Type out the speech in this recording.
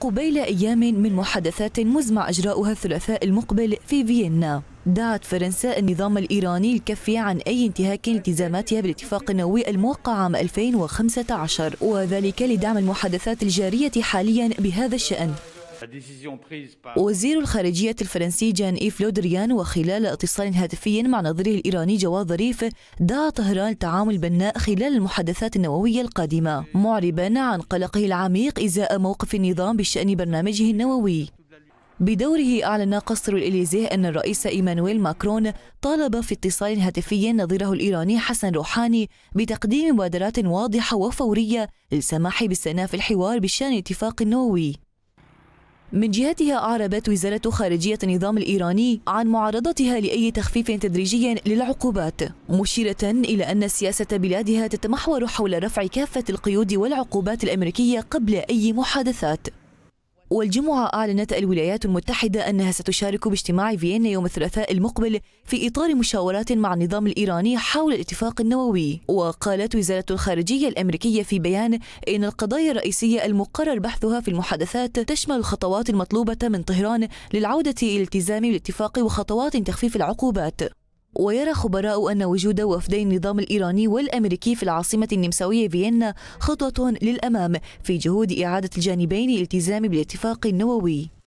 قبيل أيام من محادثات مزمع إجراؤها الثلاثاء المقبل في فيينا دعت فرنسا النظام الإيراني الكفي عن أي انتهاك التزاماتها بالاتفاق النووي الموقع عام 2015 وذلك لدعم المحادثات الجارية حاليا بهذا الشأن وزير الخارجية الفرنسي جان إيف لودريان وخلال اتصال هاتفي مع نظيره الإيراني جواد ظريف دعا طهران لتعامل بناء خلال المحادثات النووية القادمة معربا عن قلقه العميق إزاء موقف النظام بشأن برنامجه النووي بدوره أعلن قصر الإليزيه أن الرئيس إيمانويل ماكرون طالب في اتصال هاتفي نظيره الإيراني حسن روحاني بتقديم مبادرات واضحة وفورية للسماح بالسنة في الحوار بشأن اتفاق نووي من جهتها أعربت وزارة خارجية النظام الإيراني عن معارضتها لأي تخفيف تدريجي للعقوبات مشيرة إلى أن سياسة بلادها تتمحور حول رفع كافة القيود والعقوبات الأمريكية قبل أي محادثات والجمعة أعلنت الولايات المتحدة أنها ستشارك باجتماع فيينا يوم الثلاثاء المقبل في إطار مشاورات مع النظام الإيراني حول الاتفاق النووي وقالت وزارة الخارجية الأمريكية في بيان إن القضايا الرئيسية المقرر بحثها في المحادثات تشمل الخطوات المطلوبة من طهران للعودة إلى الالتزام بالاتفاق وخطوات تخفيف العقوبات ويرى خبراء أن وجود وفدي النظام الإيراني والأمريكي في العاصمة النمساوية فيينا خطوة للأمام في جهود إعادة الجانبين للالتزام بالاتفاق النووي